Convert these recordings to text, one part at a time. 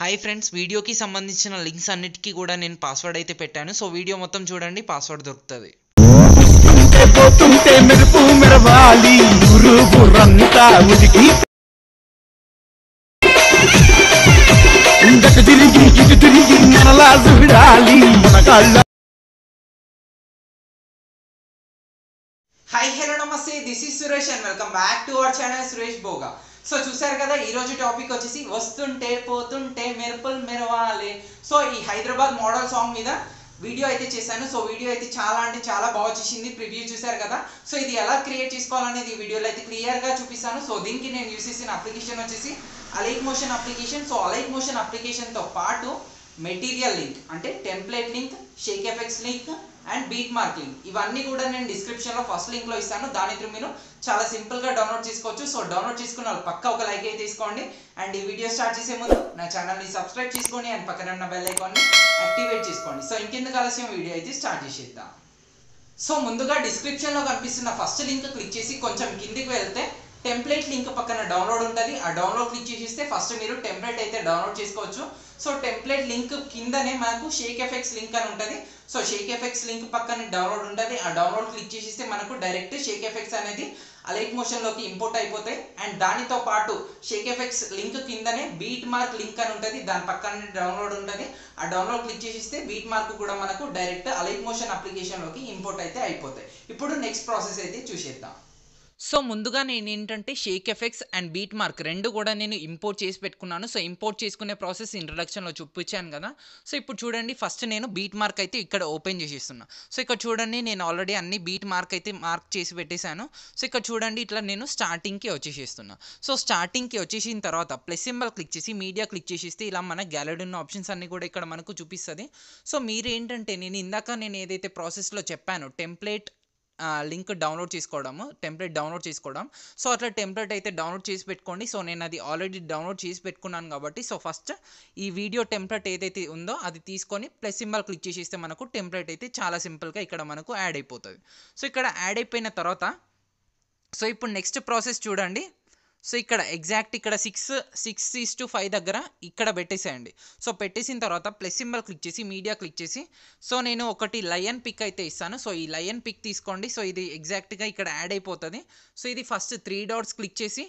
hi friends వీడియోకి సంబంధించిన links అన్నిటికీ కూడా నేను పాస్వర్డ్ అయితే పెట్టాను సో వీడియో మొత్తం చూడండి పాస్వర్డ్ దొరుకుతుంది హాయ్ హలో నమస్తే this is Suresh and welcome back to our channel Suresh Boga so చూసారు కదా ఈరోజు టాపిక్ వచ్చేసి వస్తుంటే పోతుంటే మెరుపులు మెరవాలి సో ఈ హైదరాబాద్ మోడల్ సాంగ్ మీద వీడియో అయితే చేశాను సో వీడియో అయితే చాలా అంటే చాలా బాగా వచ్చేసింది ప్రివ్యూ చూశారు కదా సో ఇది ఎలా క్రియేట్ చేసుకోవాలనేది ఈ వీడియోలో అయితే క్లియర్గా చూపిస్తాను సో దీనికి నేను యూస్ చేసిన అప్లికేషన్ వచ్చేసి Alight motion application so Alight motion అప్లికేషన్తో పాటు మెటీరియల్ లింక్ అంటే template link shake effects link and beat marking ఇవన్నీ కూడా నేను డిస్క్రిప్షన్లో ఫస్ట్ లింక్లో ఇస్తాను దాని త్రూ మీరు చాలా సింపుల్గా డౌన్లోడ్ చేసుకోవచ్చు సో డౌన్లోడ్ చేసుకున్న పక్క ఒక లైక్ అయితే తీసుకోండి అండ్ ఈ వీడియో స్టార్ట్ చేసే ముందు నా ఛానల్ని సబ్స్క్రైబ్ చేసుకోండి అండ్ పక్కన ఉన్న బెల్ ని యాక్టివేట్ చేసుకోండి సో ఇంకెందుకు ఆలస్యం వీడియో అయితే స్టార్ట్ చేసేద్దాం సో ముందుగా డిస్క్రిప్షన్లో కనిపిస్తున్న ఫస్ట్ లింక్ క్లిక్ చేసి కొంచెం కిందికి వెళ్తే టెంప్లెట్ లింక్ పక్కన డౌన్లోడ్ ఉంటుంది ఆ డౌన్లోడ్ క్లిక్ చేసిస్తే ఫస్ట్ మీరు టెంప్లెట్ అయితే డౌన్లోడ్ చేసుకోవచ్చు సో టెంప్లెట్ లింక్ కిందనే మనకు షేక్ ఎఫెక్ట్స్ లింక్ అని ఉంటుంది సో షేక్ ఎఫెక్ట్స్ లింక్ పక్కన డౌన్లోడ్ ఉంటుంది ఆ డౌన్లోడ్ క్లిక్ చేసిస్తే మనకు డైరెక్ట్ షేక్ ఎఫెక్ట్స్ అనేది అలైట్ మోషన్లోకి ఇంపోర్ట్ అయిపోతాయి అండ్ దానితో పాటు షేక్ ఎఫెక్ట్స్ లింక్ కిందనే బీట్ మార్క్ లింక్ అని ఉంటుంది దాని పక్కన డౌన్లోడ్ ఉంటుంది ఆ డౌన్లోడ్ క్లిక్ చేసేస్తే బీట్ మార్క్ కూడా మనకు డైరెక్ట్ అలైట్ మోషన్ అప్లికేషన్లోకి ఇంపోర్ట్ అయితే అయిపోతాయి ఇప్పుడు నెక్స్ట్ ప్రాసెస్ అయితే చూసేద్దాం సో ముందుగా నేను ఏంటంటే shake effects and beat mark రెండు కూడా నేను ఇంపోర్ట్ చేసి పెట్టుకున్నాను సో ఇంపోర్ట్ చేసుకునే ప్రాసెస్ ఇంట్రడక్షన్లో చూపించాను కదా సో ఇప్పుడు చూడండి ఫస్ట్ నేను బీట్ మార్క్ అయితే ఇక్కడ ఓపెన్ చేసేస్తున్నా సో ఇక్కడ చూడండి నేను ఆల్రెడీ అన్ని బీట్ మార్క్ అయితే మార్క్ చేసి పెట్టేశాను సో ఇక్కడ చూడండి ఇట్లా నేను స్టార్టింగ్కి వచ్చేసేస్తున్నా సో స్టార్టింగ్కి వచ్చేసిన తర్వాత ప్లస్ సింబల్ క్లిక్ చేసి మీడియా క్లిక్ చేసేస్తే ఇలా మన గ్యాలరీ ఉన్న ఆప్షన్స్ అన్నీ కూడా ఇక్కడ మనకు చూపిస్తుంది సో మీరేంటంటే నేను ఇందాక నేను ఏదైతే ప్రాసెస్లో చెప్పాను టెంప్లేట్ లింక్ డౌన్లోడ్ చేసుకోవడము టెంప్లెట్ డౌన్లోడ్ చేసుకోవడం సో అట్లా టెంప్లెట్ అయితే డౌన్లోడ్ చేసి పెట్టుకోండి సో నేను అది ఆల్రెడీ డౌన్లోడ్ చేసి పెట్టుకున్నాను కాబట్టి సో ఫస్ట్ ఈ వీడియో టెంప్లెట్ ఏదైతే ఉందో అది తీసుకొని ప్లస్ సింబల్ క్లిక్ చేసేస్తే మనకు టెంప్లెట్ అయితే చాలా సింపుల్గా ఇక్కడ మనకు యాడ్ అయిపోతుంది సో ఇక్కడ యాడ్ అయిపోయిన తర్వాత సో ఇప్పుడు నెక్స్ట్ ప్రాసెస్ చూడండి సో ఇక్కడ ఎగ్జాక్ట్ ఇక్కడ six six is to five దగ్గర ఇక్కడ పెట్టేసేయండి సో పెట్టేసిన తర్వాత ప్లస్ సింబల్ క్లిక్ చేసి మీడియా క్లిక్ చేసి సో నేను ఒకటి లయన్ పిక్ అయితే ఇస్తాను సో ఈ లయన్ పిక్ తీసుకోండి సో ఇది ఎగ్జాక్ట్గా ఇక్కడ యాడ్ అయిపోతుంది సో ఇది ఫస్ట్ త్రీ డాట్స్ క్లిక్ చేసి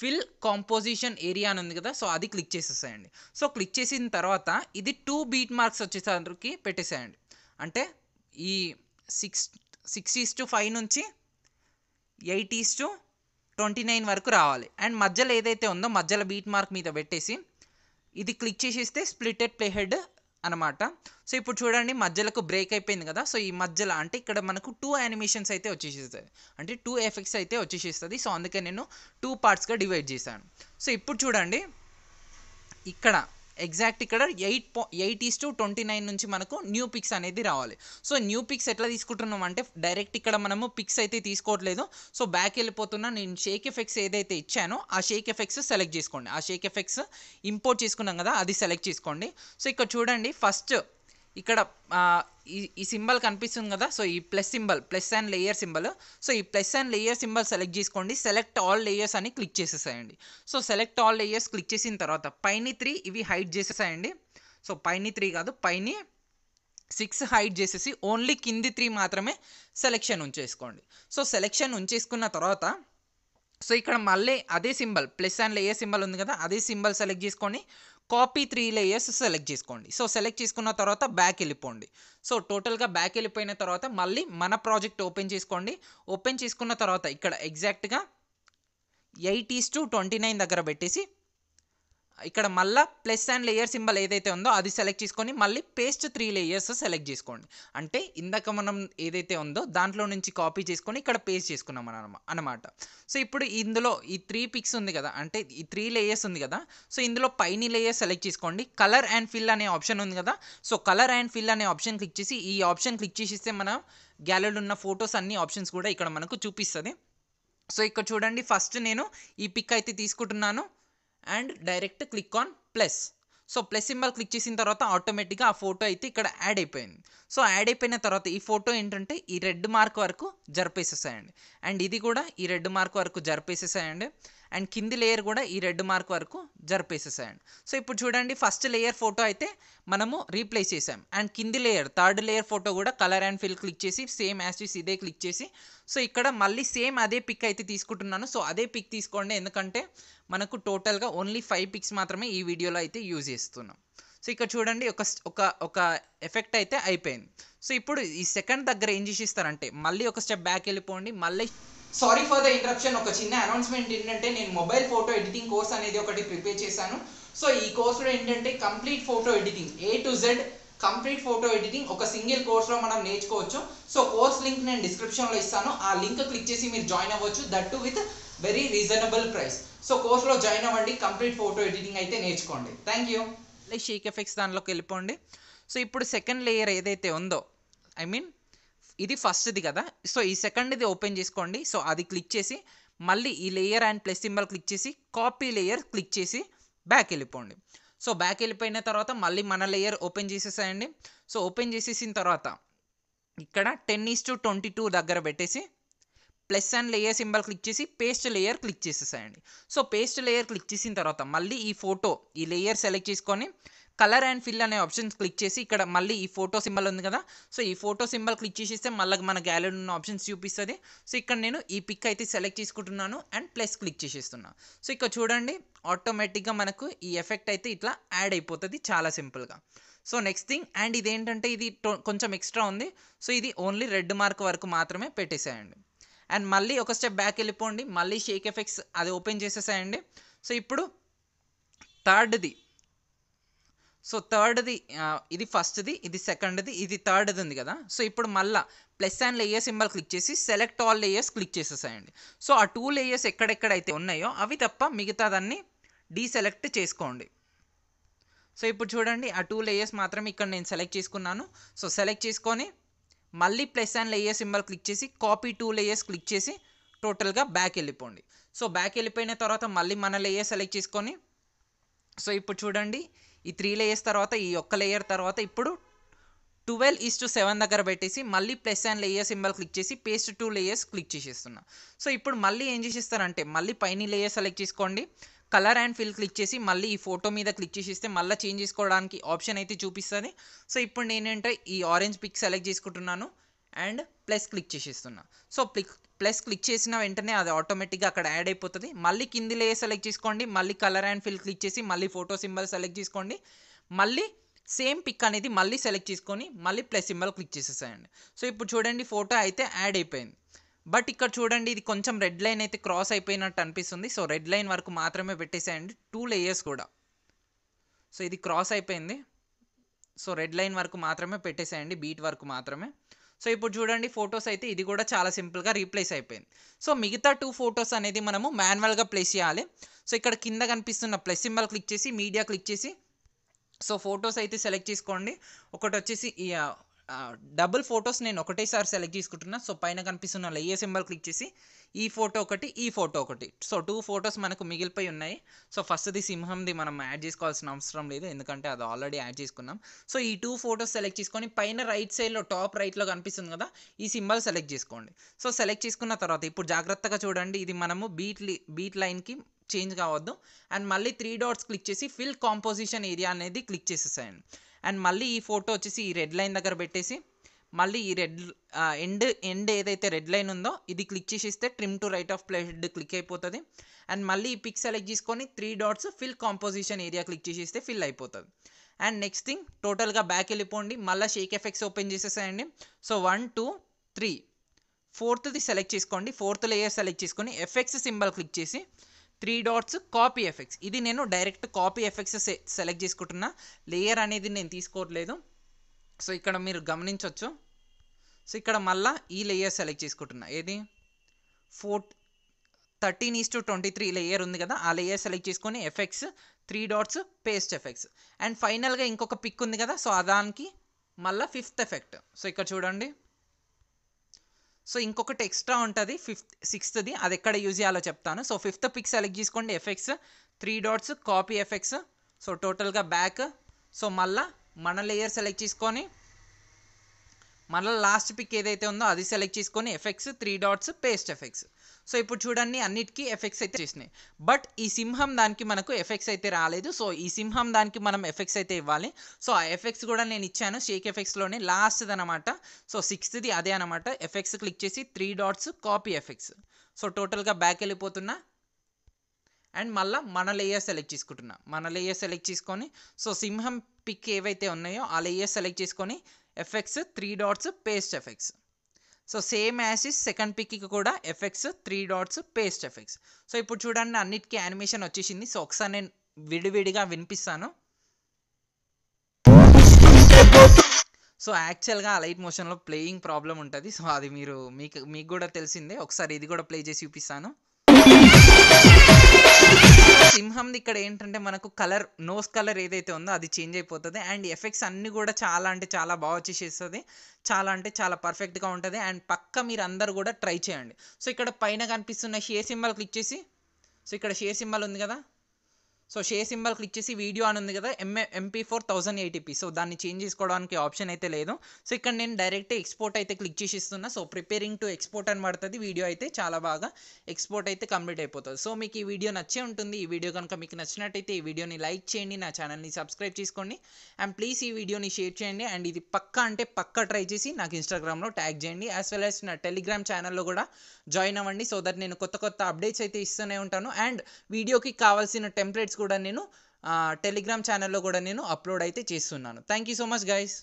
ఫిల్ కాంపోజిషన్ ఏరియా అని ఉంది కదా సో అది క్లిక్ చేసేసేయండి సో క్లిక్ చేసిన తర్వాత ఇది టూ బీట్ మార్క్స్ వచ్చేసరికి పెట్టేసేయండి అంటే ఈ six six is to five నుంచి eight is to twenty nine వరకు రావాలి అండ్ మధ్యలో ఏదైతే ఉందో మధ్యలో బీట్ మార్క్ మీద పెట్టేసి ఇది క్లిక్ చేసేస్తే స్ప్లిటెడ్ ప్లే హెడ్ అనమాట సో ఇప్పుడు చూడండి మధ్యలకు బ్రేక్ అయిపోయింది కదా సో ఈ మధ్యలో అంటే ఇక్కడ మనకు టూ యానిమేషన్స్ అయితే వచ్చేసేస్తుంది అంటే టూ ఎఫెక్ట్స్ అయితే వచ్చేసేస్తుంది సో అందుకే నేను టూ పార్ట్స్గా డివైడ్ చేశాను సో ఇప్పుడు చూడండి ఇక్కడ ఎగ్జాక్ట్ ఇక్కడ ఎయిట్ పా eight is to twenty nine నుంచి మనకు న్యూ పిక్స్ అనేది రావాలి సో న్యూ పిక్స్ ఎట్లా తీసుకుంటున్నాం అంటే డైరెక్ట్ ఇక్కడ మనము పిక్స్ అయితే తీసుకోవట్లేదు సో బ్యాక్ వెళ్ళిపోతున్నా నేను షేక్ ఎఫెక్ట్స్ ఏదైతే ఇచ్చానో ఆ షేక్ ఎఫెక్ట్స్ సెలెక్ట్ చేసుకోండి ఆ షేక్ ఎఫెక్ట్స్ ఇంపోర్ట్ చేసుకున్నాం కదా అది సెలెక్ట్ చేసుకోండి సో ఇక్కడ చూడండి ఫస్ట్ ఇక్కడ ఈ ఈ సింబల్ కనిపిస్తుంది కదా సో ఈ plus symbol plus and layer symbol so ఈ plus and layer symbol select చేసుకోండి సెలెక్ట్ ఆల్ లేయర్స్ అని క్లిక్ చేసేసాయండి so select all layers click చేసిన తర్వాత పైన త్రీ ఇవి హైట్ చేసేసాయండి సో పైన త్రీ కాదు పైన సిక్స్ హైట్ చేసేసి ఓన్లీ కింది త్రీ మాత్రమే సెలెక్షన్ ఉంచేసుకోండి సో సెలెక్షన్ ఉంచేసుకున్న తర్వాత సో ఇక్కడ మళ్ళీ అదే symbol plus and a symbol ఉంది కదా అదే సింబల్ సెలెక్ట్ చేసుకోండి కాపీ త్రీ లేయర్స్ సెలెక్ట్ చేసుకోండి సో సెలెక్ట్ చేసుకున్న తర్వాత బ్యాక్ వెళ్ళిపోండి సో టోటల్గా బ్యాక్ వెళ్ళిపోయిన తర్వాత మళ్ళీ మన ప్రాజెక్ట్ ఓపెన్ చేసుకోండి ఓపెన్ చేసుకున్న తర్వాత ఇక్కడ ఎగ్జాక్ట్గా eight is to twenty nine దగ్గర పెట్టేసి ఇక్కడ మళ్ళీ ప్లస్ అండ్ లేయర్ సింబల్ ఏదైతే ఉందో అది సెలెక్ట్ చేసుకొని మళ్ళీ పేస్ట్ త్రీ లేయర్స్ సెలెక్ట్ చేసుకోండి అంటే ఇందాక మనం ఏదైతే ఉందో దాంట్లో నుంచి కాపీ చేసుకొని ఇక్కడ పేస్ట్ చేసుకున్నాం అనమా అనమాట సో ఇప్పుడు ఇందులో ఈ త్రీ పిక్స్ ఉంది కదా అంటే ఈ త్రీ లేయర్స్ ఉంది కదా సో ఇందులో పైన లేయర్ సెలెక్ట్ చేసుకోండి కలర్ అండ్ ఫిల్ అనే ఆప్షన్ ఉంది కదా సో కలర్ అండ్ ఫిల్ అనే ఆప్షన్ క్లిక్ చేసి ఈ ఆప్షన్ క్లిక్ చేసిస్తే మన గ్యాలరీలో ఉన్న ఫొటోస్ అన్ని ఆప్షన్స్ కూడా ఇక్కడ మనకు చూపిస్తుంది సో ఇక్కడ చూడండి ఫస్ట్ నేను ఈ పిక్ అయితే తీసుకుంటున్నాను and direct click on plus so plus symbol click చేసిన తర్వాత ఆటోమేటిక్గా ఆ ఫోటో అయితే ఇక్కడ యాడ్ అయిపోయింది సో యాడ్ అయిపోయిన తర్వాత ఈ ఫోటో ఏంటంటే ఈ రెడ్ మార్క్ వరకు జరిపేసేసాయండి అండ్ ఇది కూడా ఈ రెడ్ మార్క్ వరకు జరిపేసేసాయండి అండ్ కింది లేయర్ కూడా ఈ రెడ్ మార్క్ వరకు జరిపేసేసాయండి సో ఇప్పుడు చూడండి ఫస్ట్ లేయర్ ఫోటో అయితే మనము రీప్లేస్ చేసాం అండ్ కింది లేయర్ థర్డ్ లేయర్ ఫోటో కూడా కలర్ అండ్ ఫిల్ క్లిక్ చేసి సేమ్ యూస్ ఇదే క్లిక్ చేసి సో ఇక్కడ మళ్ళీ సేమ్ అదే పిక్ అయితే తీసుకుంటున్నాను సో అదే పిక్ తీసుకోండి ఎందుకంటే మనకు టోటల్గా ఓన్లీ ఫైవ్ పిక్స్ మాత్రమే ఈ వీడియోలో అయితే యూజ్ చేస్తున్నాం సో ఇక్కడ చూడండి ఒక ఒక ఒక ఎఫెక్ట్ అయితే అయిపోయింది సో ఇప్పుడు ఈ సెకండ్ దగ్గర ఏం చేసిస్తారంటే మళ్ళీ ఒక స్టెప్ బ్యాక్ వెళ్ళిపోండి మళ్ళీ సారీ ఫర్ ద ఇంటరప్షన్ ఒక చిన్న అనౌన్స్మెంట్ ఏంటంటే నేను మొబైల్ ఫోటో ఎడిటింగ్ కోర్స్ అనేది ఒకటి ప్రిపేర్ చేశాను సో ఈ కోర్సులో ఏంటంటే complete photo editing A to Z complete photo editing ఒక సింగిల్ కోర్స్లో మనం నేర్చుకోవచ్చు సో కోర్స్ లింక్ నేను డిస్క్రిప్షన్లో ఇస్తాను ఆ లింక్ క్లిక్ చేసి మీరు జాయిన్ అవ్వచ్చు that too with very reasonable price so కోర్స్లో జాయిన్ అవ్వండి కంప్లీట్ ఫోటో ఎడిటింగ్ అయితే నేర్చుకోండి thank you like shake effects దానిలోకి వెళ్ళిపోండి సో ఇప్పుడు సెకండ్ లేయర్ ఏదైతే ఉందో ఐ మీన్ ఇది ఫస్ట్ది కదా సో ఈ సెకండ్ది ఓపెన్ చేసుకోండి సో అది క్లిక్ చేసి మళ్ళీ ఈ layer and plus symbol click చేసి కాపీ లేయర్ క్లిక్ చేసి బ్యాక్ వెళ్ళిపోండి సో బ్యాక్ వెళ్ళిపోయిన తర్వాత మళ్ళీ మన లేయర్ ఓపెన్ చేసేసాయండి సో ఓపెన్ చేసేసిన తర్వాత ఇక్కడ ten is to twenty two దగ్గర పెట్టేసి plus and layer symbol click చేసి పేస్ట్ లేయర్ క్లిక్ చేసేసాయండి సో పేస్ట్ లేయర్ క్లిక్ చేసిన తర్వాత మళ్ళీ ఈ ఫోటో ఈ లేయర్ సెలెక్ట్ చేసుకొని కలర్ అండ్ ఫిల్ అనే ఆప్షన్స్ క్లిక్ చేసి ఇక్కడ మళ్ళీ ఈ ఫోటో సింబల్ ఉంది కదా సో ఈ ఫోటో సింబల్ క్లిక్ చేసేస్తే మళ్ళీ మన గ్యాలరీ ఉన్న ఆప్షన్స్ చూపిస్తుంది సో ఇక్కడ నేను ఈ పిక్ అయితే సెలెక్ట్ చేసుకుంటున్నాను అండ్ ప్లస్ క్లిక్ చేసేస్తున్నాను సో ఇక్కడ చూడండి ఆటోమేటిక్గా మనకు ఈ ఎఫెక్ట్ అయితే ఇట్లా యాడ్ అయిపోతుంది చాలా సింపుల్గా సో నెక్స్ట్ థింగ్ అండ్ ఇదేంటంటే ఇది కొంచెం ఎక్స్ట్రా ఉంది సో ఇది ఓన్లీ రెడ్ మార్క్ వరకు మాత్రమే పెట్టేసేయండి అండ్ మళ్ళీ ఒక స్టెప్ బ్యాక్ వెళ్ళిపోండి మళ్ళీ షేక్ ఎఫెక్ట్స్ అది ఓపెన్ చేసేసేయండి సో ఇప్పుడు థర్డ్ది సో థర్డ్ది ఇది ఫస్ట్ది ఇది సెకండ్ది ఇది థర్డ్ది ఉంది కదా సో ఇప్పుడు మళ్ళీ plus and layers symbol click చేసి సెలెక్ట్ ఆల్ లేయర్స్ క్లిక్ చేసేసాయండి సో ఆ టూ లేయర్స్ ఎక్కడెక్కడైతే ఉన్నాయో అవి తప్ప మిగతాదాన్ని డీసెలెక్ట్ చేసుకోండి సో ఇప్పుడు చూడండి ఆ టూ లేయర్స్ మాత్రమే ఇక్కడ నేను సెలెక్ట్ చేసుకున్నాను సో సెలెక్ట్ చేసుకొని మళ్ళీ plus and layer symbol click చేసి కాపీ టూ లేయర్స్ క్లిక్ చేసి టోటల్గా బ్యాక్ వెళ్ళిపోండి సో బ్యాక్ వెళ్ళిపోయిన తర్వాత మళ్ళీ మన లేయర్ సెలెక్ట్ చేసుకొని సో ఇప్పుడు చూడండి ఈ త్రీ లేయర్స్ తర్వాత ఈ ఒక్క లేయర్ తర్వాత ఇప్పుడు ట్వెల్వ్ ఈస్ టు సెవెన్ దగ్గర పెట్టేసి మళ్ళీ plus and layer symbol click చేసి పేస్ట్ టూ లేయర్స్ క్లిక్ చేసేస్తున్నా సో ఇప్పుడు మళ్ళీ ఏం చేసేస్తారంటే మళ్ళీ పైన లేయర్ సెలెక్ట్ చేసుకోండి కలర్ అండ్ ఫిల్ క్లిక్ చేసి మళ్ళీ ఈ ఫోటో మీద క్లిక్ చేసిస్తే మళ్ళీ చేంజ్ చేసుకోవడానికి ఆప్షన్ అయితే చూపిస్తుంది సో ఇప్పుడు నేనేంటే ఈ ఆరెంజ్ పిక్ సెలెక్ట్ చేసుకుంటున్నాను అండ్ ప్లస్ క్లిక్ చేసేస్తున్నా సో క్లిక్ ప్లస్ క్లిక్ చేసిన వెంటనే అది ఆటోమేటిక్గా అక్కడ యాడ్ అయిపోతుంది మళ్ళీ కింది లేయర్ సెలెక్ట్ చేసుకోండి మళ్ళీ కలర్ అండ్ ఫిల్ క్లిక్ చేసి మళ్ళీ ఫోటో సింబల్ సెలెక్ట్ చేసుకోండి మళ్ళీ సేమ్ పిక్ అనేది మళ్ళీ సెలెక్ట్ చేసుకొని మళ్ళీ ప్లస్ సింబల్ క్లిక్ చేసేసేయండి సో ఇప్పుడు చూడండి ఫోటో అయితే యాడ్ అయిపోయింది బట్ ఇక్కడ చూడండి ఇది కొంచెం రెడ్ లైన్ అయితే క్రాస్ అయిపోయినట్టు అనిపిస్తుంది సో రెడ్ లైన్ వరకు మాత్రమే పెట్టేసేయండి టూ లేయర్స్ కూడా సో ఇది క్రాస్ అయిపోయింది సో రెడ్ లైన్ వరకు మాత్రమే పెట్టేసేయండి బీట్ వరకు మాత్రమే సో ఇప్పుడు చూడండి ఫొటోస్ అయితే ఇది కూడా చాలా సింపుల్గా రీప్లేస్ అయిపోయింది సో మిగతా టూ ఫొటోస్ అనేది మనము మాన్యువల్గా ప్లేస్ చేయాలి సో ఇక్కడ కింద కనిపిస్తున్న ప్లస్ సింబల్ క్లిక్ చేసి మీడియా క్లిక్ చేసి సో ఫొటోస్ అయితే సెలెక్ట్ చేసుకోండి ఒకటి వచ్చేసి డబుల్ ఫొటోస్ నేను ఒకటేసారి సెలెక్ట్ చేసుకుంటున్నా సో పైన కనిపిస్తున్న ఏ సింబల్ క్లిక్ చేసి ఈ ఫోటో ఒకటి ఈ ఫోటో ఒకటి సో టూ ఫొటోస్ మనకు మిగిలిపోయి ఉన్నాయి సో ఫస్ట్ది సింహంది మనం యాడ్ చేసుకోవాల్సిన అవసరం లేదు ఎందుకంటే అది ఆల్రెడీ యాడ్ చేసుకున్నాం సో ఈ టూ ఫొటోస్ సెలెక్ట్ చేసుకొని పైన రైట్ సైడ్లో టాప్ రైట్లో కనిపిస్తుంది కదా ఈ సింబల్ సెలెక్ట్ చేసుకోండి సో సెలెక్ట్ చేసుకున్న తర్వాత ఇప్పుడు జాగ్రత్తగా చూడండి ఇది మనము బీట్ బీట్ లైన్కి చేంజ్ కావద్దు అండ్ మళ్ళీ త్రీ డాట్స్ క్లిక్ చేసి ఫిల్ కాంపోజిషన్ ఏరియా అనేది క్లిక్ చేసేసాయండి అండ్ మళ్ళీ ఈ ఫోటో వచ్చేసి ఈ రెడ్ లైన్ దగ్గర పెట్టేసి మళ్ళీ ఈ రెడ్ ఎండ్ ఎండ్ ఏదైతే రెడ్ లైన్ ఉందో ఇది క్లిక్ చేసిస్తే trim to right of playhead click అయిపోతుంది అండ్ మళ్ళీ ఈ పిక్ సెలెక్ట్ చేసుకొని three dots fill composition area click చేసిస్తే ఫిల్ అయిపోతుంది అండ్ నెక్స్ట్ థింగ్ టోటల్గా బ్యాక్ వెళ్ళిపోండి మళ్ళీ షేక్ ఎఫెక్ట్స్ ఓపెన్ చేసేసేయండి సో వన్ టూ త్రీ ఫోర్త్ది సెలెక్ట్ చేసుకోండి ఫోర్త్ లేయర్ సెలెక్ట్ చేసుకొని ఎఫెక్ట్స్ సింబల్ క్లిక్ చేసి త్రీ డాట్స్ కాపీ ఎఫెక్ట్స్ ఇది నేను డైరెక్ట్ కాపీ ఎఫెక్ట్స్ సెలెక్ట్ చేసుకుంటున్నా లేయర్ అనేది నేను తీసుకోవట్లేదు సో ఇక్కడ మీరు గమనించవచ్చు సో ఇక్కడ మళ్ళీ ఈ లేయర్ సెలెక్ట్ చేసుకుంటున్నా ఏది four thirteen is to twenty three layer ఉంది కదా ఆ లేయర్ సెలెక్ట్ చేసుకొని effects three dots paste effects and ఫైనల్గా ఇంకొక పిక్ ఉంది కదా సో దానికి మళ్ళీ ఫిఫ్త్ ఎఫెక్ట్ సో ఇక్కడ చూడండి సో ఇంకొకటి ఎక్స్ట్రా ఉంటుంది ఫిఫ్త్ సిక్స్త్ది అది ఎక్కడ యూజ్ చేయాలో చెప్తాను సో ఫిఫ్త్ పిక్ సెలెక్ట్ చేసుకోండి effects three dots copy effects so టోటల్గా బ్యాక్ సో మళ్ళా మన లేయర్ సెలెక్ట్ చేసుకొని మళ్ళీ లాస్ట్ పిక్ ఏదైతే ఉందో అది సెలెక్ట్ చేసుకొని effects three dots paste effects so ఇప్పుడు చూడండి అన్నిటికీ ఎఫెక్ట్స్ అయితే చేసినాయి బట్ ఈ సింహం దానికి మనకు ఎఫెక్ట్స్ అయితే రాలేదు సో ఈ సింహం దానికి మనం ఎఫెక్ట్స్ అయితే ఇవ్వాలి సో ఆ ఎఫెక్ట్స్ కూడా నేను ఇచ్చాను షేక్ ఎఫెక్ట్స్లోనే లాస్ట్ది అనమాట సో సిక్స్త్ది అదే అనమాట ఎఫెక్ట్స్ క్లిక్ చేసి three dots copy effects so టోటల్గా బ్యాక్ వెళ్ళిపోతున్నా అండ్ మళ్ళీ మన లేయర్ సెలెక్ట్ చేసుకుంటున్నా మన లేయర్ సెలెక్ట్ చేసుకొని సో సింహం పిక్ ఏవైతే ఉన్నాయో ఆ లేయర్ సెలెక్ట్ చేసుకొని effects three dots paste effects so same as is second పిక్కి కూడా effects three dots paste effects so ఇప్పుడు చూడండి అన్నిటికీ యానిమేషన్ వచ్చేసింది సో ఒకసారి నేను విడివిడిగా వినిపిస్తాను సో యాక్చువల్గా లైట్ మోషన్లో ప్లేయింగ్ ప్రాబ్లం ఉంటుంది సో అది మీరు మీకు మీకు కూడా తెలిసిందే ఒకసారి ఇది కూడా ప్లే చేసి చూపిస్తాను సింహంది ఇక్కడ ఏంటంటే మనకు కలర్ నోస్ కలర్ ఏదైతే ఉందో అది చేంజ్ అయిపోతుంది అండ్ ఎఫెక్ట్స్ అన్నీ కూడా చాలా అంటే చాలా బాగా వచ్చేసేస్తుంది చాలా అంటే చాలా పర్ఫెక్ట్గా ఉంటుంది అండ్ పక్క మీరు అందరు కూడా ట్రై చేయండి సో ఇక్కడ పైన కనిపిస్తున్న షేర్ సింబల్ క్లిక్ చేసి సో ఇక్కడ షేర్ సింబల్ ఉంది కదా సో షేర్ సింబల్ క్లిక్ చేసి వీడియో అని ఉంది కదా MA MP four thousand eighty P so దాన్ని చేంజ్ చేసుకోవడానికి ఆప్షన్ అయితే లేదు సో ఇక్కడ నేను డైరెక్ట్ ఎక్స్పోర్ట్ అయితే క్లిక్ చేసి ఇస్తున్నా సో ప్రిపేరింగ్ టు ఎక్స్పోర్ట్ అని పడుతుంది వీడియో అయితే చాలా బాగా ఎక్స్పోర్ట్ అయితే కంప్లీట్ అయిపోతుంది సో మీకు ఈ వీడియో నచ్చే ఉంటుంది ఈ వీడియో కనుక మీకు నచ్చినట్టయితే ఈ వీడియోని లైక్ చేయండి నా ఛానల్ని సబ్స్క్రైబ్ చేసుకోండి అండ్ ప్లీజ్ ఈ వీడియోని షేర్ చేయండి అండ్ ఇది పక్కా అంటే పక్కా ట్రై చేసి నాకు ఇన్స్టాగ్రామ్లో ట్యాగ్ చేయండి యాజ్ వెల్ యాజ్ నా టెలిగ్రామ్ ఛానల్లో కూడా జాయిన్ అవ్వండి సో దట్ నేను కొత్త కొత్త అప్డేట్స్ అయితే ఇస్తూనే ఉంటాను అండ్ వీడియోకి కావాల్సిన టెంప్లెట్స్ కూడా నేను టెలిగ్రామ్ ఛానల్లో కూడా నేను అప్లోడ్ అయితే చేస్తున్నాను thank you so much guys